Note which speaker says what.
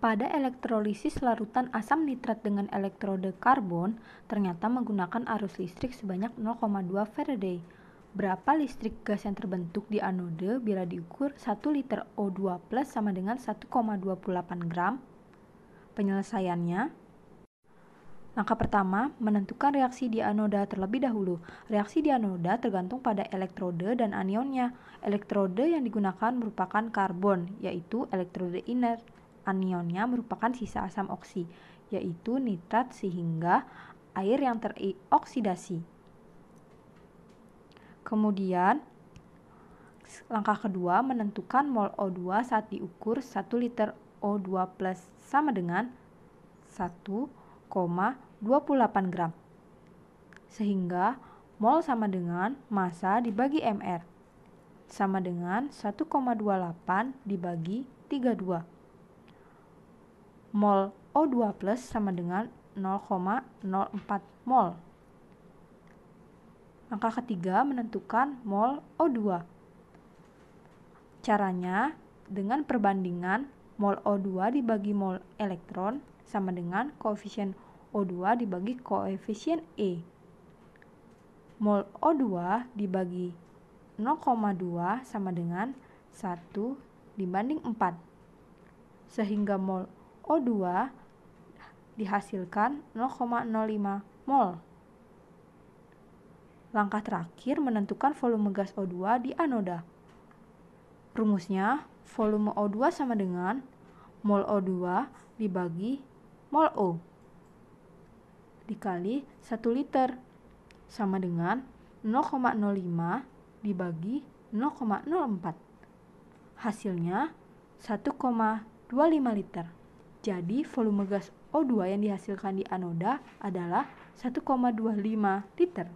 Speaker 1: Pada elektrolisis larutan asam nitrat dengan elektrode karbon ternyata menggunakan arus listrik sebanyak 0,2 Faraday. Berapa listrik gas yang terbentuk di anode bila diukur 1 liter O2 plus sama dengan 1,28 gram? Penyelesaiannya, Langkah pertama, menentukan reaksi di anoda terlebih dahulu. Reaksi di anoda tergantung pada elektrode dan anionnya. Elektrode yang digunakan merupakan karbon, yaitu elektrode inert anionnya merupakan sisa asam oksi, yaitu nitrat sehingga air yang teroksidasi. Kemudian, langkah kedua menentukan mol O2 saat diukur 1 liter O2 plus sama dengan 1,28 gram. Sehingga mol sama dengan massa dibagi MR sama dengan 1,28 dibagi 32 mol O2 plus sama dengan 0,04 mol. Angka ketiga menentukan mol O2. Caranya dengan perbandingan mol O2 dibagi mol elektron sama dengan koefisien O2 dibagi koefisien E. Mol O2 dibagi 0,2 sama dengan 1 dibanding 4. Sehingga mol O2 dihasilkan 0,05 mol. Langkah terakhir menentukan volume gas O2 di anoda. Rumusnya, volume O2 sama dengan mol O2 dibagi mol O dikali 1 liter sama dengan 0,05 dibagi 0,04. Hasilnya 1,25 liter. Jadi, volume gas O2 yang dihasilkan di anoda adalah 1,25 liter.